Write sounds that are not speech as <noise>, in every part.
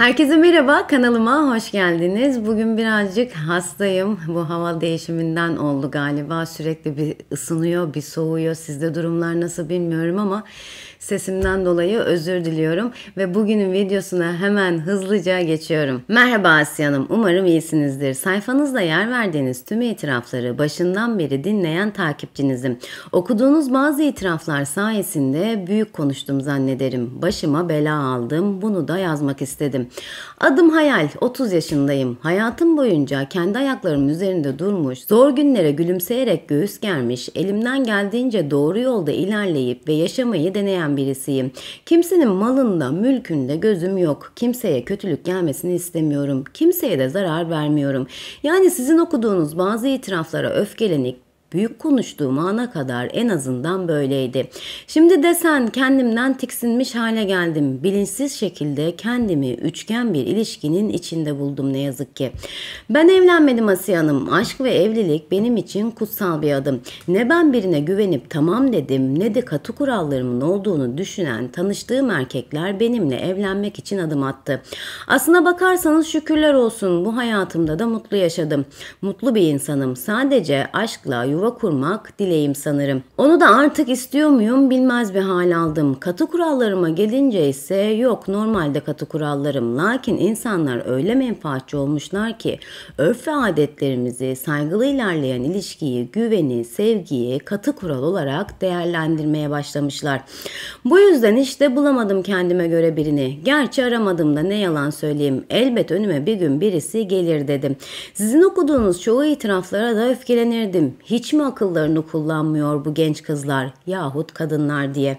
Herkese merhaba, kanalıma hoş geldiniz. Bugün birazcık hastayım. Bu hava değişiminden oldu galiba. Sürekli bir ısınıyor, bir soğuyor. Sizde durumlar nasıl bilmiyorum ama Sesimden dolayı özür diliyorum ve bugünün videosuna hemen hızlıca geçiyorum. Merhaba Asiye Hanım, umarım iyisinizdir. Sayfanızda yer verdiğiniz tüm itirafları başından beri dinleyen takipçinizim. Okuduğunuz bazı itiraflar sayesinde büyük konuştum zannederim. Başıma bela aldım, bunu da yazmak istedim. Adım Hayal, 30 yaşındayım. Hayatım boyunca kendi ayaklarımın üzerinde durmuş, zor günlere gülümseyerek göğüs germiş, elimden geldiğince doğru yolda ilerleyip ve yaşamayı deneyen seven birisiyim. Kimsenin malında, mülkünde gözüm yok. Kimseye kötülük gelmesini istemiyorum. Kimseye de zarar vermiyorum. Yani sizin okuduğunuz bazı itiraflara öfkelenik, büyük konuştuğum ana kadar en azından böyleydi. Şimdi desen kendimden tiksinmiş hale geldim. Bilinçsiz şekilde kendimi üçgen bir ilişkinin içinde buldum ne yazık ki. Ben evlenmedim Asiye Hanım. Aşk ve evlilik benim için kutsal bir adım. Ne ben birine güvenip tamam dedim ne de katı kurallarımın olduğunu düşünen tanıştığım erkekler benimle evlenmek için adım attı. Aslına bakarsanız şükürler olsun bu hayatımda da mutlu yaşadım. Mutlu bir insanım. Sadece aşkla, yuva kurmak dileğim sanırım. Onu da artık istiyor muyum bilmez bir hal aldım. Katı kurallarıma gelince ise yok normalde katı kurallarım. Lakin insanlar öyle menfaatçi olmuşlar ki örf ve adetlerimizi saygılı ilerleyen ilişkiyi, güveni, sevgiyi katı kural olarak değerlendirmeye başlamışlar. Bu yüzden işte bulamadım kendime göre birini. Gerçi aramadım da ne yalan söyleyeyim. Elbet önüme bir gün birisi gelir dedim. Sizin okuduğunuz çoğu itiraflara da öfkelenirdim. Hiç hiç mi akıllarını kullanmıyor bu genç kızlar yahut kadınlar diye.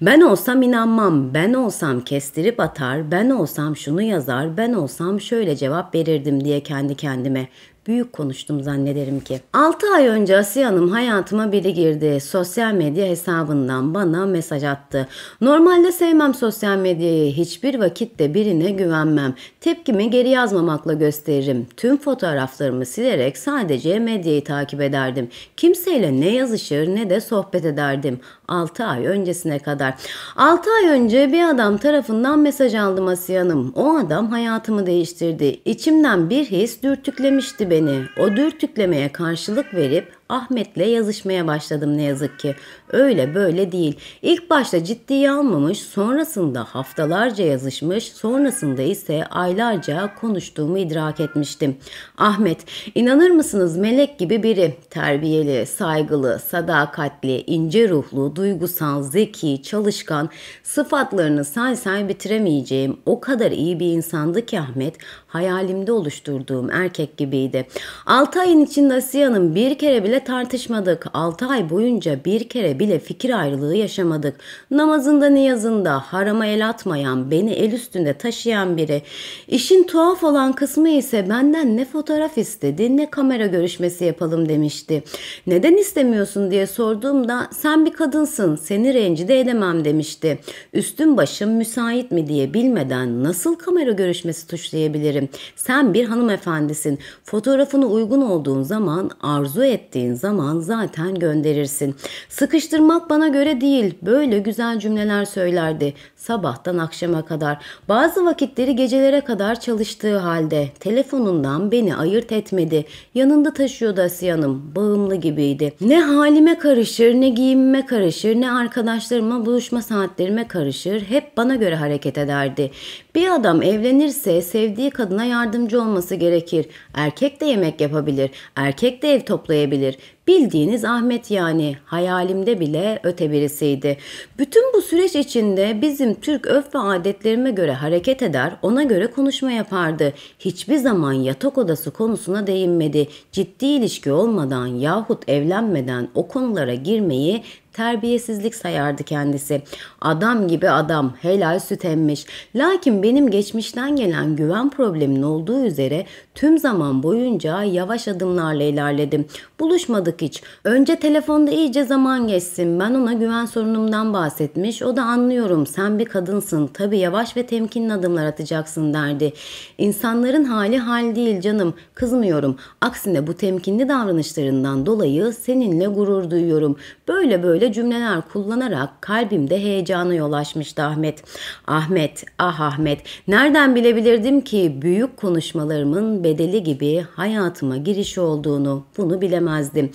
Ben olsam inanmam, ben olsam kestirip atar, ben olsam şunu yazar, ben olsam şöyle cevap verirdim diye kendi kendime büyük konuştum zannederim ki. 6 ay önce Asiye Hanım hayatıma biri girdi. Sosyal medya hesabından bana mesaj attı. Normalde sevmem sosyal medyayı. Hiçbir vakitte birine güvenmem. Tepkimi geri yazmamakla gösteririm. Tüm fotoğraflarımı silerek sadece medyayı takip ederdim. Kimseyle ne yazışır ne de sohbet ederdim. 6 ay öncesine kadar. 6 ay önce bir adam tarafından mesaj aldım Asiye Hanım. O adam hayatımı değiştirdi. İçimden bir his dürtüklemişti beni. O dürtüklemeye karşılık verip Ahmet'le yazışmaya başladım ne yazık ki. Öyle böyle değil. İlk başta ciddiye almamış, sonrasında haftalarca yazışmış, sonrasında ise aylarca konuştuğumu idrak etmiştim. Ahmet, inanır mısınız melek gibi biri. Terbiyeli, saygılı, sadakatli, ince ruhlu, duygusal, zeki, çalışkan, sıfatlarını say say bitiremeyeceğim o kadar iyi bir insandı ki Ahmet, hayalimde oluşturduğum erkek gibiydi. 6 ayın içinde Asiye'nin bir kere bile kere tartışmadık. 6 ay boyunca bir kere bile fikir ayrılığı yaşamadık. Namazında niyazında harama el atmayan, beni el üstünde taşıyan biri. İşin tuhaf olan kısmı ise benden ne fotoğraf istedi ne kamera görüşmesi yapalım demişti. Neden istemiyorsun diye sorduğumda sen bir kadınsın seni rencide edemem demişti. Üstüm başım müsait mi diye bilmeden nasıl kamera görüşmesi tuşlayabilirim? Sen bir hanımefendisin. Fotoğrafını uygun olduğun zaman arzu ettiğin istediğin zaman zaten gönderirsin. Sıkıştırmak bana göre değil. Böyle güzel cümleler söylerdi. Sabahtan akşama kadar. Bazı vakitleri gecelere kadar çalıştığı halde. Telefonundan beni ayırt etmedi. Yanında taşıyordu Asiye Hanım. Bağımlı gibiydi. Ne halime karışır, ne giyimime karışır, ne arkadaşlarıma buluşma saatlerime karışır. Hep bana göre hareket ederdi. Bir adam evlenirse sevdiği kadına yardımcı olması gerekir. Erkek de yemek yapabilir. Erkek de ev toplayabilir. Bildiğiniz Ahmet yani hayalimde bile öte birisiydi. Bütün bu süreç içinde bizim Türk öf ve adetlerime göre hareket eder, ona göre konuşma yapardı. Hiçbir zaman yatak odası konusuna değinmedi. Ciddi ilişki olmadan yahut evlenmeden o konulara girmeyi terbiyesizlik sayardı kendisi. Adam gibi adam, helal süt emmiş. Lakin benim geçmişten gelen güven problemin olduğu üzere tüm zaman boyunca yavaş adımlarla ilerledim. Buluşmadık hiç. Önce telefonda iyice zaman geçsin. Ben ona güven sorunumdan bahsetmiş. O da anlıyorum sen bir kadınsın. Tabi yavaş ve temkinli adımlar atacaksın derdi. İnsanların hali hal değil canım. Kızmıyorum. Aksine bu temkinli davranışlarından dolayı seninle gurur duyuyorum. Böyle böyle böyle cümleler kullanarak kalbimde heyecana yol açmıştı Ahmet. Ahmet, ah Ahmet, nereden bilebilirdim ki büyük konuşmalarımın bedeli gibi hayatıma giriş olduğunu bunu bilemezdim.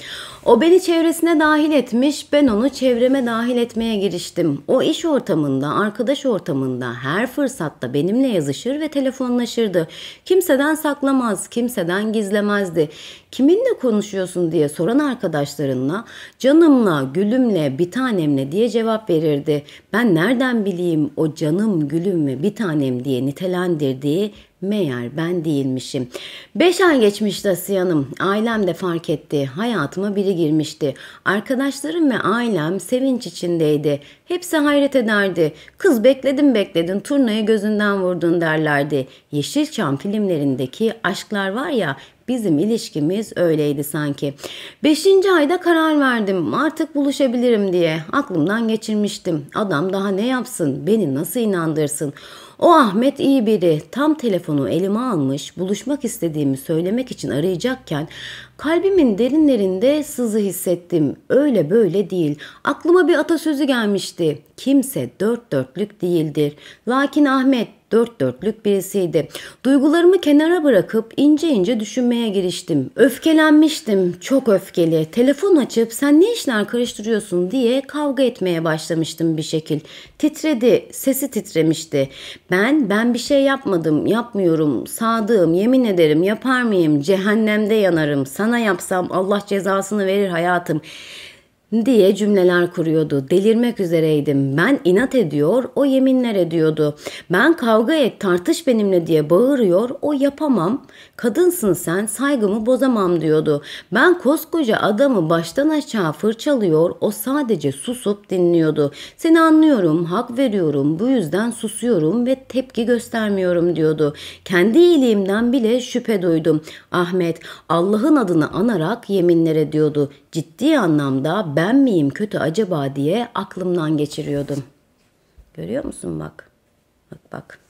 O beni çevresine dahil etmiş, ben onu çevreme dahil etmeye giriştim. O iş ortamında, arkadaş ortamında her fırsatta benimle yazışır ve telefonlaşırdı. Kimseden saklamaz, kimseden gizlemezdi kiminle konuşuyorsun diye soran arkadaşlarına canımla, gülümle, bir tanemle diye cevap verirdi. Ben nereden bileyim o canım, gülüm ve bir tanem diye nitelendirdiği meğer ben değilmişim. Beş ay geçmişti Asiye Ailem de fark etti. Hayatıma biri girmişti. Arkadaşlarım ve ailem sevinç içindeydi. Hepsi hayret ederdi. Kız bekledim bekledin turnayı gözünden vurdun derlerdi. Yeşilçam filmlerindeki aşklar var ya Bizim ilişkimiz öyleydi sanki. Beşinci ayda karar verdim. Artık buluşabilirim diye. Aklımdan geçirmiştim. Adam daha ne yapsın? Beni nasıl inandırsın? O Ahmet iyi biri. Tam telefonu elime almış, buluşmak istediğimi söylemek için arayacakken kalbimin derinlerinde sızı hissettim. Öyle böyle değil. Aklıma bir atasözü gelmişti. Kimse dört dörtlük değildir. Lakin Ahmet dört dörtlük birisiydi. Duygularımı kenara bırakıp ince ince düşünmeye giriştim. Öfkelenmiştim, çok öfkeli. Telefon açıp sen ne işler karıştırıyorsun diye kavga etmeye başlamıştım bir şekil. Titredi, sesi titremişti. Ben, ben bir şey yapmadım, yapmıyorum, sadığım, yemin ederim, yapar mıyım, cehennemde yanarım, sana yapsam Allah cezasını verir hayatım diye cümleler kuruyordu. Delirmek üzereydim. Ben inat ediyor, o yeminler ediyordu. Ben kavga et, tartış benimle diye bağırıyor, o yapamam. Kadınsın sen, saygımı bozamam diyordu. Ben koskoca adamı baştan aşağı fırçalıyor, o sadece susup dinliyordu. Seni anlıyorum, hak veriyorum, bu yüzden susuyorum ve tepki göstermiyorum diyordu. Kendi iyiliğimden bile şüphe duydum. Ahmet Allah'ın adını anarak yeminler ediyordu. Ciddi anlamda ben ben miyim kötü acaba diye aklımdan geçiriyordum. Görüyor musun bak? Bak bak.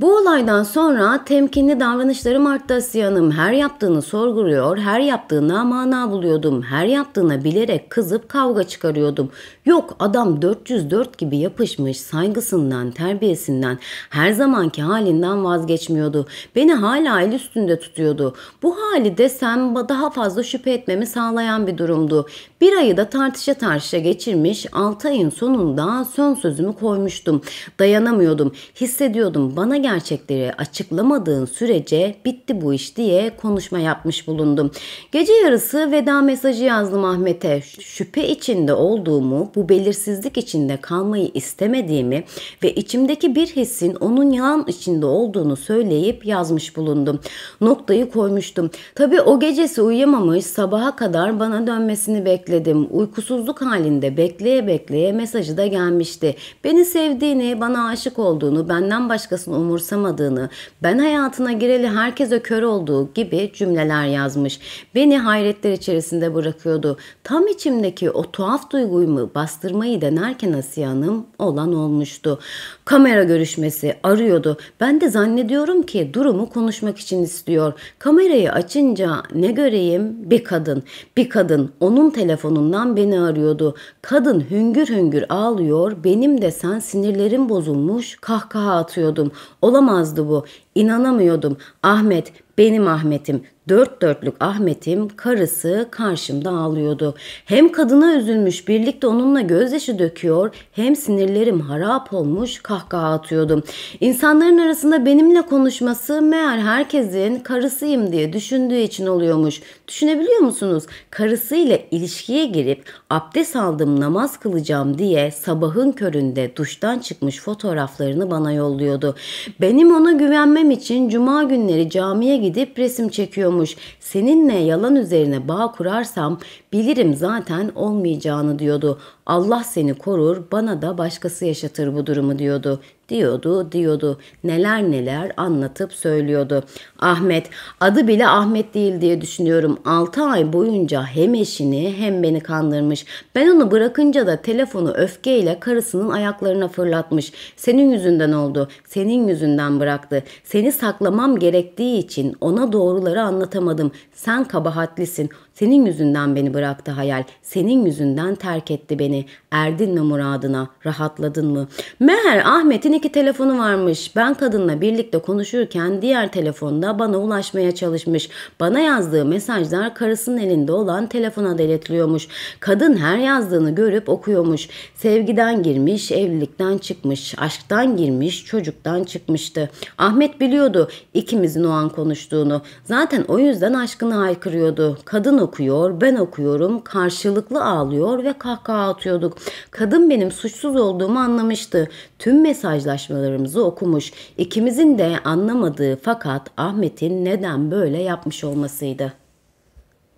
Bu olaydan sonra temkinli davranışlarım arttı Asiye Her yaptığını sorguluyor, her yaptığına mana buluyordum. Her yaptığına bilerek kızıp kavga çıkarıyordum. Yok adam 404 gibi yapışmış saygısından, terbiyesinden, her zamanki halinden vazgeçmiyordu. Beni hala el üstünde tutuyordu. Bu hali desem daha fazla şüphe etmemi sağlayan bir durumdu. Bir ayı da tartışa tartışa geçirmiş, 6 ayın sonunda son sözümü koymuştum. Dayanamıyordum, hissediyordum bana gerçekleri açıklamadığın sürece bitti bu iş diye konuşma yapmış bulundum. Gece yarısı veda mesajı yazdım Ahmet'e. Şüphe içinde olduğumu, bu belirsizlik içinde kalmayı istemediğimi ve içimdeki bir hissin onun yalan içinde olduğunu söyleyip yazmış bulundum. Noktayı koymuştum. Tabii o gecesi uyuyamamış, sabaha kadar bana dönmesini bekledim bekledim. Uykusuzluk halinde bekleye bekleye mesajı da gelmişti. Beni sevdiğini, bana aşık olduğunu, benden başkasını umursamadığını, ben hayatına gireli herkese kör olduğu gibi cümleler yazmış. Beni hayretler içerisinde bırakıyordu. Tam içimdeki o tuhaf duyguyu bastırmayı denerken Asiye Hanım olan olmuştu. Kamera görüşmesi arıyordu. Ben de zannediyorum ki durumu konuşmak için istiyor. Kamerayı açınca ne göreyim? Bir kadın. Bir kadın. Onun telefonu telefonundan beni arıyordu. Kadın hüngür hüngür ağlıyor, benim de sen sinirlerim bozulmuş, kahkaha atıyordum. Olamazdı bu. İnanamıyordum. Ahmet benim Ahmet'im, dört dörtlük Ahmet'im karısı karşımda ağlıyordu. Hem kadına üzülmüş birlikte onunla gözyaşı döküyor hem sinirlerim harap olmuş kahkaha atıyordum. İnsanların arasında benimle konuşması meğer herkesin karısıyım diye düşündüğü için oluyormuş. Düşünebiliyor musunuz? Karısıyla ilişkiye girip abdest aldım namaz kılacağım diye sabahın köründe duştan çıkmış fotoğraflarını bana yolluyordu. Benim ona güvenmem için cuma günleri camiye gidip resim çekiyormuş. Seninle yalan üzerine bağ kurarsam bilirim zaten olmayacağını diyordu. Allah seni korur, bana da başkası yaşatır bu durumu diyordu. Diyordu, diyordu. Neler neler anlatıp söylüyordu. Ahmet, adı bile Ahmet değil diye düşünüyorum. 6 ay boyunca hem eşini hem beni kandırmış. Ben onu bırakınca da telefonu öfkeyle karısının ayaklarına fırlatmış. Senin yüzünden oldu. Senin yüzünden bıraktı. Seni saklamam gerektiği için ona doğruları anlatamadım. Sen kabahatlisin. Senin yüzünden beni bıraktı hayal. Senin yüzünden terk etti beni. Erdin mi muradına? Rahatladın mı? Meğer Ahmet'in iki telefonu varmış. Ben kadınla birlikte konuşurken diğer telefonda bana ulaşmaya çalışmış. Bana yazdığı mesajlar karısının elinde olan telefona deletliyormuş. Kadın her yazdığını görüp okuyormuş. Sevgiden girmiş, evlilikten çıkmış, aşktan girmiş, çocuktan çıkmıştı. Ahmet biliyordu ikimizin o an konuştuğunu. Zaten o yüzden aşkını haykırıyordu. Kadın okuyor, ben okuyorum, karşılıklı ağlıyor ve kahkaha atıyorduk. Kadın benim suçsuz olduğumu anlamıştı. Tüm mesajlaşmalarımızı okumuş. İkimizin de anlamadığı fakat Ahmet'in neden böyle yapmış olmasıydı.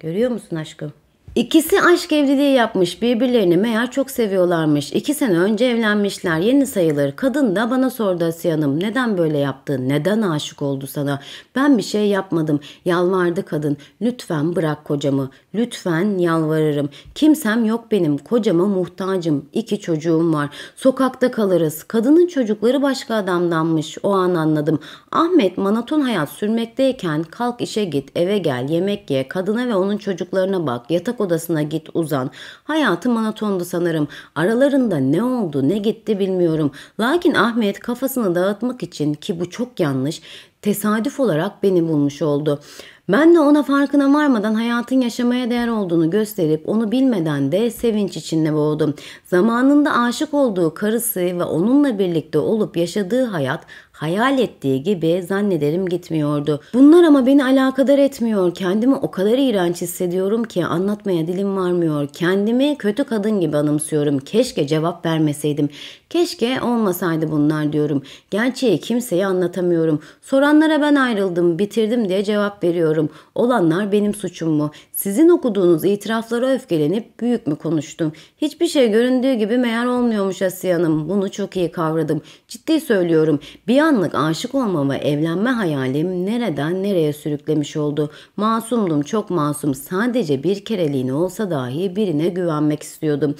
Görüyor musun aşkım? İkisi aşk evliliği yapmış birbirlerini meğer çok seviyorlarmış. İki sene önce evlenmişler yeni sayılır. Kadın da bana sordu Asiye Hanım neden böyle yaptı neden aşık oldu sana ben bir şey yapmadım yalvardı kadın lütfen bırak kocamı lütfen yalvarırım kimsem yok benim kocama muhtacım iki çocuğum var sokakta kalırız kadının çocukları başka adamdanmış o an anladım Ahmet manaton hayat sürmekteyken kalk işe git eve gel yemek ye kadına ve onun çocuklarına bak yatak odasına git uzan. Hayatı monotondu sanırım. Aralarında ne oldu ne gitti bilmiyorum. Lakin Ahmet kafasını dağıtmak için ki bu çok yanlış tesadüf olarak beni bulmuş oldu. Ben de ona farkına varmadan hayatın yaşamaya değer olduğunu gösterip onu bilmeden de sevinç içinde boğdum. Zamanında aşık olduğu karısı ve onunla birlikte olup yaşadığı hayat hayal ettiği gibi zannederim gitmiyordu. Bunlar ama beni alakadar etmiyor. Kendimi o kadar iğrenç hissediyorum ki anlatmaya dilim varmıyor. Kendimi kötü kadın gibi anımsıyorum. Keşke cevap vermeseydim. Keşke olmasaydı bunlar diyorum. Gerçeği kimseye anlatamıyorum. Soranlara ben ayrıldım, bitirdim diye cevap veriyorum. Olanlar benim suçum mu? Sizin okuduğunuz itiraflara öfkelenip büyük mü konuştum? Hiçbir şey göründüğü gibi meğer olmuyormuş Asiye Hanım. Bunu çok iyi kavradım. Ciddi söylüyorum. Bir an anlık aşık olma ve evlenme hayalim nereden nereye sürüklemiş oldu. Masumdum çok masum sadece bir kereliğine olsa dahi birine güvenmek istiyordum.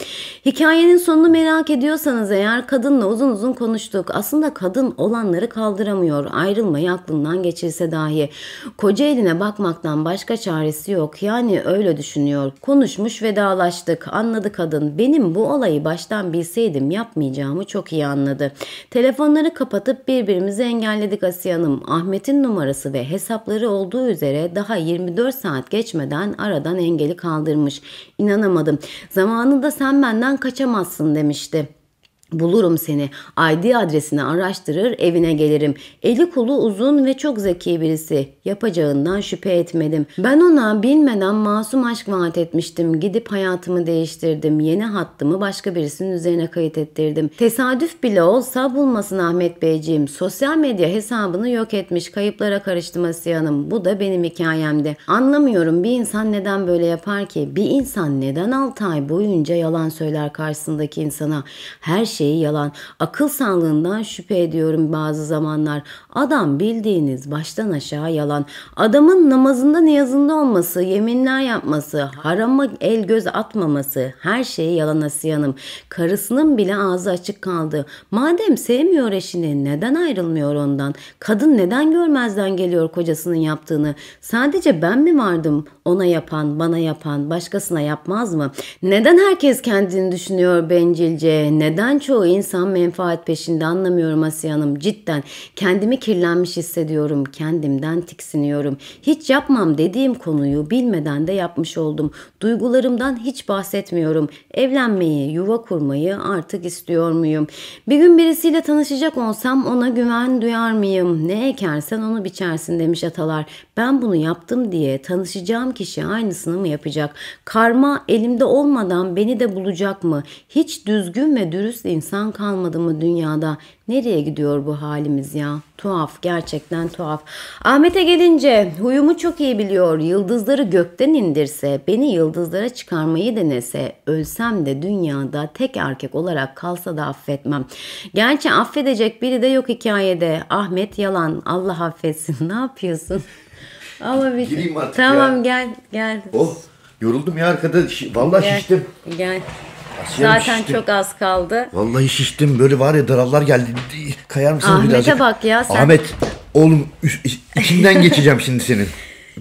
Hikayenin sonunu merak ediyorsanız eğer kadınla uzun uzun konuştuk. Aslında kadın olanları kaldıramıyor ayrılmayı aklından geçirse dahi. Koca eline bakmaktan başka çaresi yok yani öyle düşünüyor. Konuşmuş vedalaştık anladı kadın benim bu olayı baştan bilseydim yapmayacağımı çok iyi anladı. Telefonları kapatıp birbirine Müşterimizi engelledik Asiye Hanım. Ahmet'in numarası ve hesapları olduğu üzere daha 24 saat geçmeden aradan engeli kaldırmış. İnanamadım. Zamanında sen benden kaçamazsın demişti. Bulurum seni. ID adresini araştırır, evine gelirim. Eli kolu uzun ve çok zeki birisi. Yapacağından şüphe etmedim. Ben ona bilmeden masum aşk vaat etmiştim. Gidip hayatımı değiştirdim. Yeni hattımı başka birisinin üzerine kayıt ettirdim. Tesadüf bile olsa bulmasın Ahmet Beyciğim. Sosyal medya hesabını yok etmiş. Kayıplara karıştım Asiye Hanım. Bu da benim hikayemdi. Anlamıyorum bir insan neden böyle yapar ki? Bir insan neden 6 ay boyunca yalan söyler karşısındaki insana? Her şeyi yalan. Akıl sağlığından şüphe ediyorum bazı zamanlar. Adam bildiğiniz baştan aşağı yalan. Adamın namazında niyazında olması, yeminler yapması, harama el göz atmaması her şeyi yalan Asiyanım Karısının bile ağzı açık kaldı. Madem sevmiyor eşini neden ayrılmıyor ondan? Kadın neden görmezden geliyor kocasının yaptığını? Sadece ben mi vardım ona yapan, bana yapan, başkasına yapmaz mı? Neden herkes kendini düşünüyor bencilce? Neden çoğu insan menfaat peşinde anlamıyorum Asiye Hanım cidden. Kendimi kirlenmiş hissediyorum. Kendimden tiksiniyorum. Hiç yapmam dediğim konuyu bilmeden de yapmış oldum. Duygularımdan hiç bahsetmiyorum. Evlenmeyi, yuva kurmayı artık istiyor muyum? Bir gün birisiyle tanışacak olsam ona güven duyar mıyım? Ne ekersen onu biçersin demiş atalar. Ben bunu yaptım diye tanışacağım kişi aynısını mı yapacak? Karma elimde olmadan beni de bulacak mı? Hiç düzgün ve dürüst insan insan kalmadı mı dünyada? Nereye gidiyor bu halimiz ya? Tuhaf, gerçekten tuhaf. Ahmet'e gelince huyumu çok iyi biliyor. Yıldızları gökten indirse, beni yıldızlara çıkarmayı denese, ölsem de dünyada tek erkek olarak kalsa da affetmem. Gerçi affedecek biri de yok hikayede. Ahmet yalan, Allah affetsin. <laughs> Ne yapıyorsun? Ama bir... Gireyim artık Tamam ya. gel, gel. Oh, yoruldum ya arkada. Vallahi gel, şiştim. Gel. Zaten şiştim. çok az kaldı. Vallahi şiştim böyle var ya darallar geldi. Kayar mısın Ahmet'e birazcık? bak ya sen. Ahmet oğlum içinden geçeceğim şimdi senin.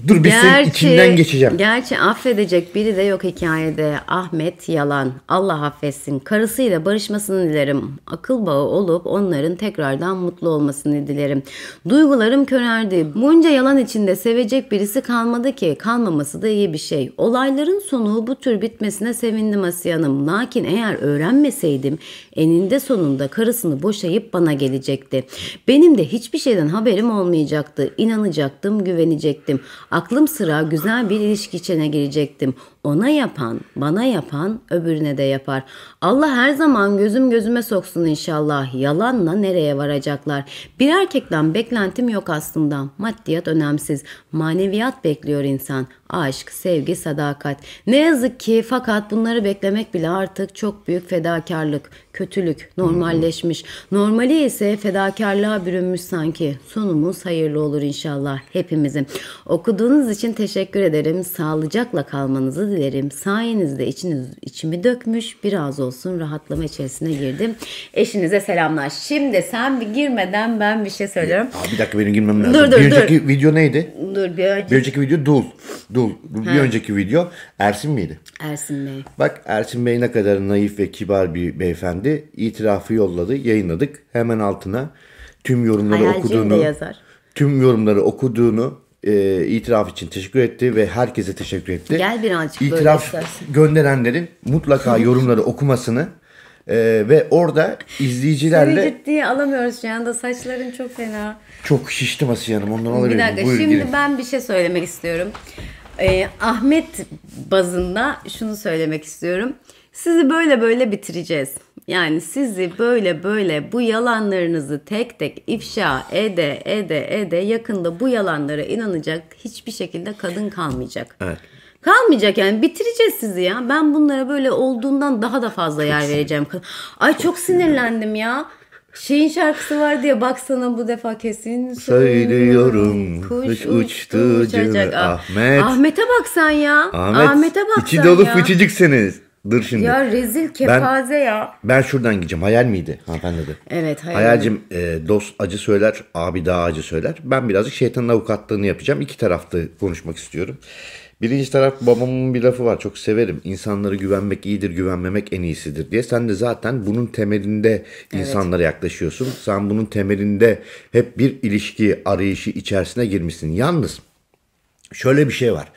Dur bir gerçi, içinden geçeceğim. Gerçi affedecek biri de yok hikayede. Ahmet yalan. Allah affetsin. Karısıyla barışmasını dilerim. Akıl bağı olup onların tekrardan mutlu olmasını dilerim. Duygularım körerdi. Bunca yalan içinde sevecek birisi kalmadı ki. Kalmaması da iyi bir şey. Olayların sonu bu tür bitmesine sevindim Asiye Hanım. Lakin eğer öğrenmeseydim eninde sonunda karısını boşayıp bana gelecekti. Benim de hiçbir şeyden haberim olmayacaktı. İnanacaktım, güvenecektim. Aklım sıra güzel bir ilişki içine girecektim ona yapan, bana yapan öbürüne de yapar. Allah her zaman gözüm gözüme soksun inşallah. Yalanla nereye varacaklar? Bir erkekten beklentim yok aslında. Maddiyat önemsiz. Maneviyat bekliyor insan. Aşk, sevgi, sadakat. Ne yazık ki fakat bunları beklemek bile artık çok büyük fedakarlık, kötülük, normalleşmiş. Normali ise fedakarlığa bürünmüş sanki. Sonumuz hayırlı olur inşallah hepimizin. Okuduğunuz için teşekkür ederim. Sağlıcakla kalmanızı dilerim. Sayenizde içiniz, içimi dökmüş biraz olsun rahatlama içerisine girdim. Eşinize selamlar. Şimdi sen bir girmeden ben bir şey söylüyorum. Aa, bir dakika benim girmem lazım. Dur, dur, bir önceki dur. video neydi? Dur bir önceki. Bir önceki video Dul. Dul. Bir ha. önceki video Ersin miydi? Ersin Bey. Bak Ersin Bey ne kadar naif ve kibar bir beyefendi. İtirafı yolladı. Yayınladık. Hemen altına tüm yorumları Hayalciğim okuduğunu. yazar. Tüm yorumları okuduğunu e, itiraf için teşekkür etti ve herkese teşekkür etti. Gel birazcık itiraf böyle istersen. gönderenlerin mutlaka <laughs> yorumları okumasını e, ve orada izleyicilerle... Seni ciddiye alamıyoruz şu anda saçların çok fena. Çok şiştim Asiye ondan alabilirim. Bir dakika Buyur, şimdi girin. ben bir şey söylemek istiyorum. Ee, Ahmet bazında şunu söylemek istiyorum. Sizi böyle böyle bitireceğiz. Yani sizi böyle böyle bu yalanlarınızı tek tek ifşa ede ede ede yakında bu yalanlara inanacak hiçbir şekilde kadın kalmayacak. Evet. Kalmayacak yani bitireceğiz sizi ya. Ben bunlara böyle olduğundan daha da fazla yer vereceğim. Ay çok, çok sinirlendim ya. Şeyin şarkısı var diye baksana bu defa kesin söylüyorum. Kuş, kuş uçtu, uçtu ah, Ahmet. Ahmet'e bak sen ya. Ahmet, Ahmet'e bak sen ya. İçi dolu fıçıcıksınız. Dır şimdi. Ya rezil kepaze ben, ya. Ben şuradan gideceğim. Hayal miydi hanımefendi de? Evet hayal. Hayalcim e, dost acı söyler, abi daha acı söyler. Ben birazcık şeytanın avukatlığını yapacağım. İki tarafta konuşmak istiyorum. Birinci taraf babamın bir lafı var çok severim. İnsanlara güvenmek iyidir, güvenmemek en iyisidir diye. Sen de zaten bunun temelinde evet. insanlara yaklaşıyorsun. Sen bunun temelinde hep bir ilişki arayışı içerisine girmişsin. Yalnız şöyle bir şey var.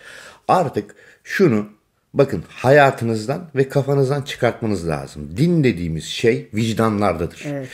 Artık şunu bakın hayatınızdan ve kafanızdan çıkartmanız lazım. Din dediğimiz şey vicdanlardadır. Evet.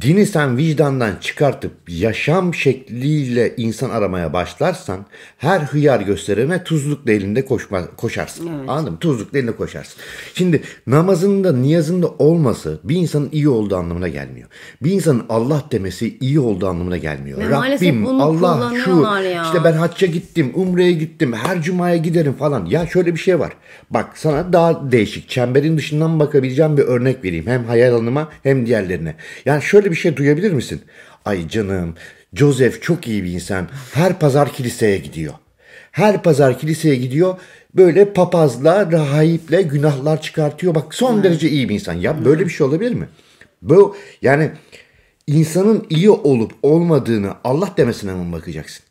Dini sen vicdandan çıkartıp yaşam şekliyle insan aramaya başlarsan her hıyar gösterene tuzlukla elinde koşma, koşarsın. Evet. Anladın mı? Tuzlukla elinde koşarsın. Şimdi namazında niyazında olması bir insanın iyi olduğu anlamına gelmiyor. Bir insanın Allah demesi iyi olduğu anlamına gelmiyor. Ya Rabbim Allah şu ya. işte ben hacca gittim, umreye gittim, her cumaya giderim falan. Ya şöyle bir şey var. Bak sana daha değişik çemberin dışından bakabileceğim bir örnek vereyim. Hem hayal hanıma hem diğerlerine. Yani şöyle bir şey duyabilir misin? Ay canım Joseph çok iyi bir insan. Her pazar kiliseye gidiyor. Her pazar kiliseye gidiyor. Böyle papazla, rahiple günahlar çıkartıyor. Bak son hmm. derece iyi bir insan. Ya hmm. böyle bir şey olabilir mi? Bu yani insanın iyi olup olmadığını Allah demesine mi bakacaksın?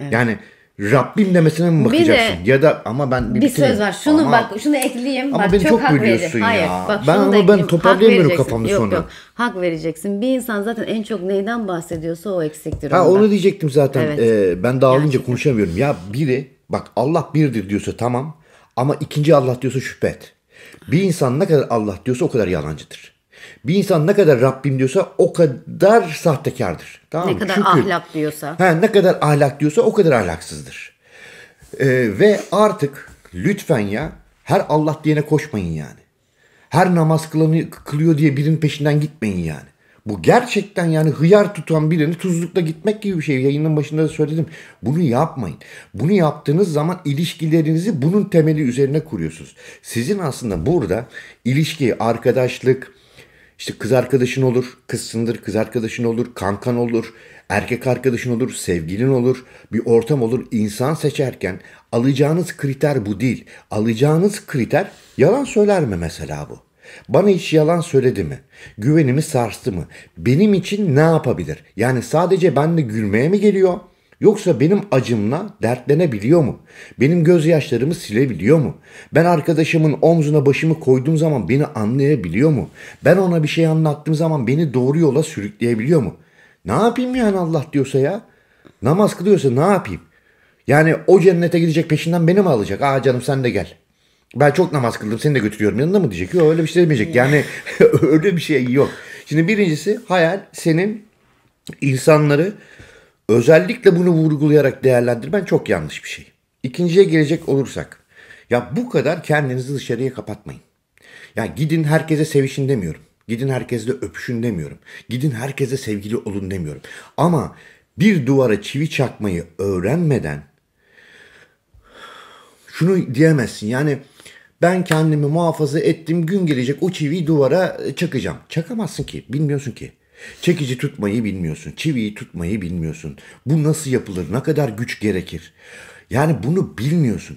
Evet. Yani Rabbim demesine mi bakacaksın? Bir de, ya da ama ben bir, bir söz var. Şunu ama, bak şunu ekleyeyim. Ama bak, beni çok, çok hak biliyorsun ya. Hayır, bak, ben ama ben toparlayamıyorum kafamda sonra. Yok hak vereceksin. Bir insan zaten en çok neyden bahsediyorsa o eksiktir. Ha onu diyecektim zaten. Evet. Ee, ben dağılınca Gerçekten. konuşamıyorum. Ya biri bak Allah birdir diyorsa tamam ama ikinci Allah diyorsa şüphe et. Bir insan ne kadar Allah diyorsa o kadar yalancıdır. Bir insan ne kadar Rabbim diyorsa o kadar sahtekardır. Tamam ne mı? kadar Şükür. ahlak diyorsa. Ha, ne kadar ahlak diyorsa o kadar ahlaksızdır. Ee, ve artık lütfen ya her Allah diyene koşmayın yani. Her namaz kılanı, kılıyor diye birinin peşinden gitmeyin yani. Bu gerçekten yani hıyar tutan birini tuzlukla gitmek gibi bir şey. Yayının başında da söyledim. Bunu yapmayın. Bunu yaptığınız zaman ilişkilerinizi bunun temeli üzerine kuruyorsunuz. Sizin aslında burada ilişki, arkadaşlık, işte kız arkadaşın olur, kızsındır, kız arkadaşın olur, kankan olur, erkek arkadaşın olur, sevgilin olur, bir ortam olur. İnsan seçerken alacağınız kriter bu değil. Alacağınız kriter yalan söyler mi mesela bu? Bana hiç yalan söyledi mi? Güvenimi sarstı mı? Benim için ne yapabilir? Yani sadece benle gülmeye mi geliyor? Yoksa benim acımla dertlenebiliyor mu? Benim gözyaşlarımı silebiliyor mu? Ben arkadaşımın omzuna başımı koyduğum zaman beni anlayabiliyor mu? Ben ona bir şey anlattığım zaman beni doğru yola sürükleyebiliyor mu? Ne yapayım yani Allah diyorsa ya? Namaz kılıyorsa ne yapayım? Yani o cennete gidecek peşinden beni mi alacak? Aa canım sen de gel. Ben çok namaz kıldım seni de götürüyorum yanında mı diyecek. Yok öyle bir şey demeyecek. Yani <laughs> öyle bir şey yok. Şimdi birincisi hayal senin insanları özellikle bunu vurgulayarak değerlendirmen çok yanlış bir şey. İkinciye gelecek olursak ya bu kadar kendinizi dışarıya kapatmayın. Ya gidin herkese sevişin demiyorum. Gidin herkesle öpüşün demiyorum. Gidin herkese sevgili olun demiyorum. Ama bir duvara çivi çakmayı öğrenmeden şunu diyemezsin. Yani ben kendimi muhafaza ettim gün gelecek o çiviyi duvara e, çakacağım. Çakamazsın ki bilmiyorsun ki. Çekici tutmayı bilmiyorsun. Çiviyi tutmayı bilmiyorsun. Bu nasıl yapılır? Ne kadar güç gerekir? Yani bunu bilmiyorsun.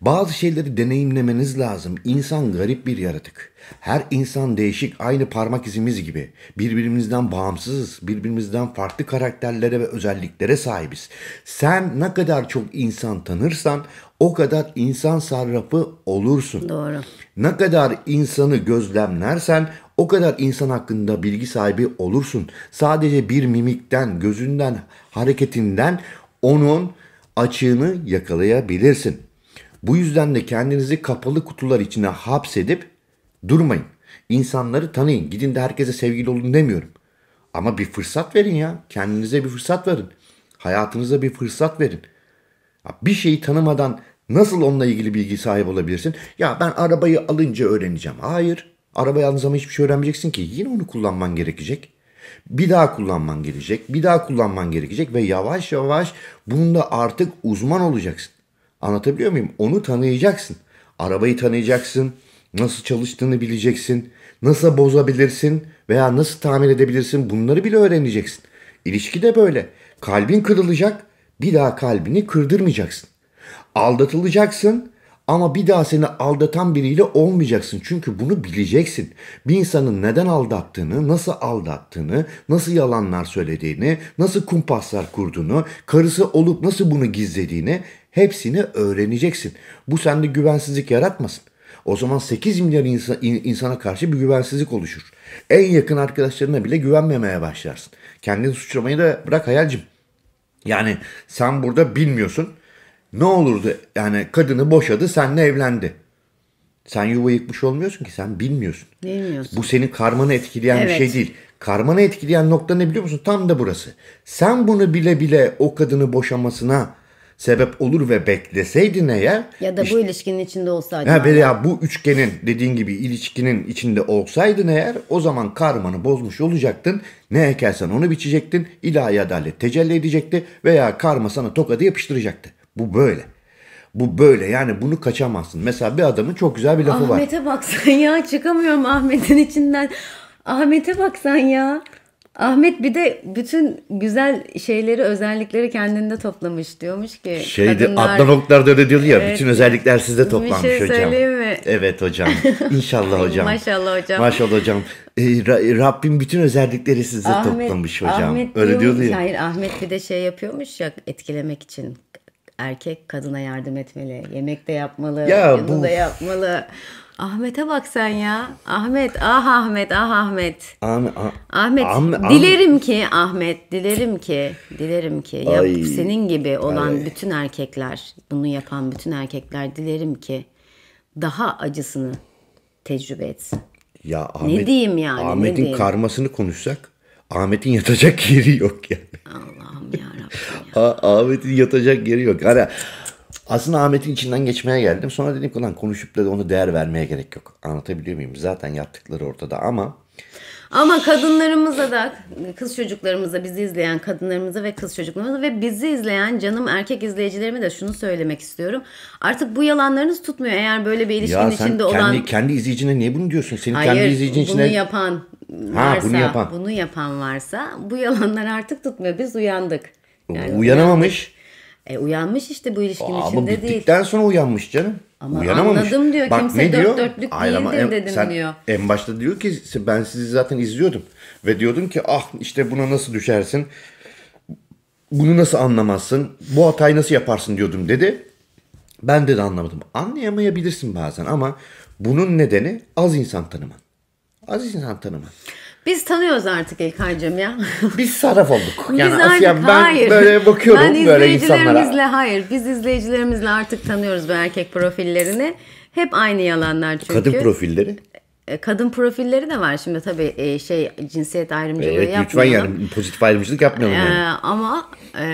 Bazı şeyleri deneyimlemeniz lazım. İnsan garip bir yaratık. Her insan değişik, aynı parmak izimiz gibi. Birbirimizden bağımsızız, birbirimizden farklı karakterlere ve özelliklere sahibiz. Sen ne kadar çok insan tanırsan o kadar insan sarrafı olursun. Doğru. Ne kadar insanı gözlemlersen o kadar insan hakkında bilgi sahibi olursun. Sadece bir mimikten, gözünden, hareketinden onun açığını yakalayabilirsin. Bu yüzden de kendinizi kapalı kutular içine hapsedip durmayın. İnsanları tanıyın. Gidin de herkese sevgili olun demiyorum. Ama bir fırsat verin ya. Kendinize bir fırsat verin. Hayatınıza bir fırsat verin. Bir şeyi tanımadan nasıl onunla ilgili bilgi sahibi olabilirsin? Ya ben arabayı alınca öğreneceğim. Hayır. Araba yalnız ama hiçbir şey öğrenmeyeceksin ki. Yine onu kullanman gerekecek. Bir daha kullanman gerekecek. Bir daha kullanman gerekecek ve yavaş yavaş bunda artık uzman olacaksın. Anlatabiliyor muyum? Onu tanıyacaksın. Arabayı tanıyacaksın. Nasıl çalıştığını bileceksin. Nasıl bozabilirsin veya nasıl tamir edebilirsin bunları bile öğreneceksin. İlişki de böyle. Kalbin kırılacak. Bir daha kalbini kırdırmayacaksın. Aldatılacaksın ama bir daha seni aldatan biriyle olmayacaksın. Çünkü bunu bileceksin. Bir insanın neden aldattığını, nasıl aldattığını, nasıl yalanlar söylediğini, nasıl kumpaslar kurduğunu, karısı olup nasıl bunu gizlediğini hepsini öğreneceksin. Bu sende güvensizlik yaratmasın. O zaman 8 milyar insan, insana karşı bir güvensizlik oluşur. En yakın arkadaşlarına bile güvenmemeye başlarsın. Kendini suçlamayı da bırak hayalcim. Yani sen burada bilmiyorsun ne olurdu yani kadını boşadı senle evlendi. Sen yuva yıkmış olmuyorsun ki sen bilmiyorsun. Bilmiyorsun. Bu senin karmanı etkileyen evet. bir şey değil. Karmanı etkileyen nokta ne biliyor musun? Tam da burası. Sen bunu bile bile o kadını boşamasına sebep olur ve bekleseydin eğer. Ya da işte, bu ilişkinin içinde olsaydın. Ya, veya bu üçgenin dediğin gibi ilişkinin içinde olsaydın eğer o zaman karmanı bozmuş olacaktın. Ne ekersen onu biçecektin. İlahi adalet tecelli edecekti veya karma sana tokadı yapıştıracaktı. Bu böyle. Bu böyle yani bunu kaçamazsın. Mesela bir adamın çok güzel bir lafı Ahmet var. Ahmet'e baksan ya çıkamıyorum Ahmet'in içinden. Ahmet'e baksan ya. Ahmet bir de bütün güzel şeyleri, özellikleri kendinde toplamış diyormuş ki. Şeydi kadınlar... Adnan Oktar da öyle diyordu ya. Evet. Bütün özellikler sizde toplanmış bir şey hocam. Mi? Evet hocam. <laughs> İnşallah hocam. Maşallah hocam. Maşallah hocam. E, Rabbim bütün özellikleri sizde Ahmet, toplamış hocam. Ahmet öyle diyordu ya. Hayır Ahmet bir de şey yapıyormuş ya etkilemek için erkek kadına yardım etmeli. Yemek de yapmalı, ya, yanında bu... da yapmalı. Ahmet'e bak sen ya. Ahmet, ah Ahmet, ah Ahmet. Ahmet, ah, Ahmet ah, dilerim ki Ahmet, dilerim ki, dilerim ki ay, senin gibi olan ay. bütün erkekler, bunu yapan bütün erkekler dilerim ki daha acısını tecrübe etsin. Ya Ahmet, ne diyeyim yani? Ahmet'in karmasını konuşsak Ahmet'in yatacak yeri yok yani. Allah'ım yarabbim ya. Ahmet'in yatacak yeri yok. Hani aslında Ahmet'in içinden geçmeye geldim. Sonra dedim ki lan konuşup da ona değer vermeye gerek yok. Anlatabiliyor muyum? Zaten yaptıkları ortada ama ama kadınlarımıza da, kız çocuklarımıza, bizi izleyen kadınlarımıza ve kız çocuklarımıza ve bizi izleyen canım erkek izleyicilerime de şunu söylemek istiyorum. Artık bu yalanlarınız tutmuyor eğer böyle bir ilişkinin ya sen içinde kendi, olan... kendi izleyicine niye bunu diyorsun? Senin Hayır, kendi izleyicin içine... bunu yapan varsa, ha, bunu, yapan. bunu yapan varsa bu yalanlar artık tutmuyor. Biz uyandık. Yani Uyanamamış. Uyandık. E, uyanmış işte bu ilişkinin Aa, içinde ama değil. Ama bittikten sonra uyanmış canım. Ama Uyanamamış. anladım diyor. Bak, Kimse ne dört diyor? dörtlük Hayır, değildim dedim sen diyor. En başta diyor ki ben sizi zaten izliyordum. Ve diyordum ki ah işte buna nasıl düşersin? Bunu nasıl anlamazsın? Bu hatayı nasıl yaparsın diyordum dedi. Ben de, de anlamadım. Anlayamayabilirsin bazen ama bunun nedeni az insan tanıman. Az insan tanıman. Biz tanıyoruz artık İlkay'cığım ya. <laughs> Biz saraf olduk. Yani biz Asya ben hayır. böyle bakıyorum ben böyle insanlara. Hayır biz izleyicilerimizle artık tanıyoruz bu erkek profillerini. Hep aynı yalanlar çünkü. Kadın profilleri? E, kadın profilleri de var şimdi tabii e, şey cinsiyet ayrımcılığı evet, yapmıyorum. Evet yani pozitif ayrımcılık yapmayalım. E, yani. ama e,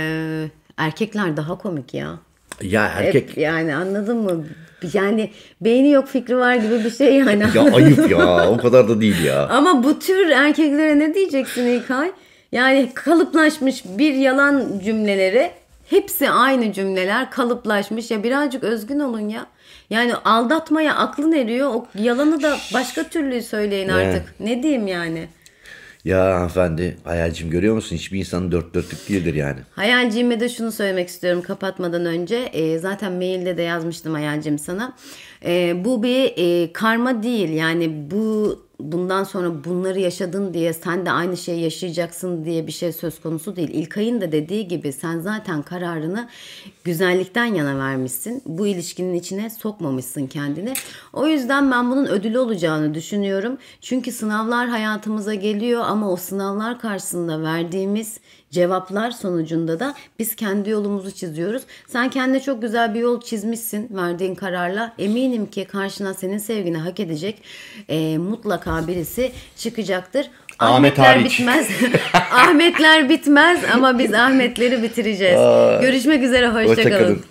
erkekler daha komik ya. Ya erkek. Hep, yani anladın mı? Yani beyni yok fikri var gibi bir şey yani. ya ayıp ya <laughs> o kadar da değil ya. Ama bu tür erkeklere ne diyeceksin İlkay? Yani kalıplaşmış bir yalan cümleleri hepsi aynı cümleler kalıplaşmış ya birazcık özgün olun ya. Yani aldatmaya aklın eriyor o yalanı da başka türlü söyleyin artık. Evet. Ne diyeyim yani? Ya hanımefendi hayalcim görüyor musun? Hiçbir insanın dört dörtlük değildir yani. Hayalcime de şunu söylemek istiyorum kapatmadan önce. E, zaten mailde de yazmıştım hayalcim sana. E, bu bir e, karma değil yani bu bundan sonra bunları yaşadın diye sen de aynı şeyi yaşayacaksın diye bir şey söz konusu değil. İlkay'ın da dediği gibi sen zaten kararını güzellikten yana vermişsin. Bu ilişkinin içine sokmamışsın kendini. O yüzden ben bunun ödülü olacağını düşünüyorum. Çünkü sınavlar hayatımıza geliyor ama o sınavlar karşısında verdiğimiz cevaplar sonucunda da biz kendi yolumuzu çiziyoruz. Sen kendine çok güzel bir yol çizmişsin verdiğin kararla. Eminim ki karşına senin sevgini hak edecek e, mutlaka birisi çıkacaktır. Ahmetler hariç. bitmez. <laughs> Ahmetler bitmez ama biz Ahmetleri bitireceğiz. Aa, Görüşmek üzere hoşçakalın. Hoşça kalın.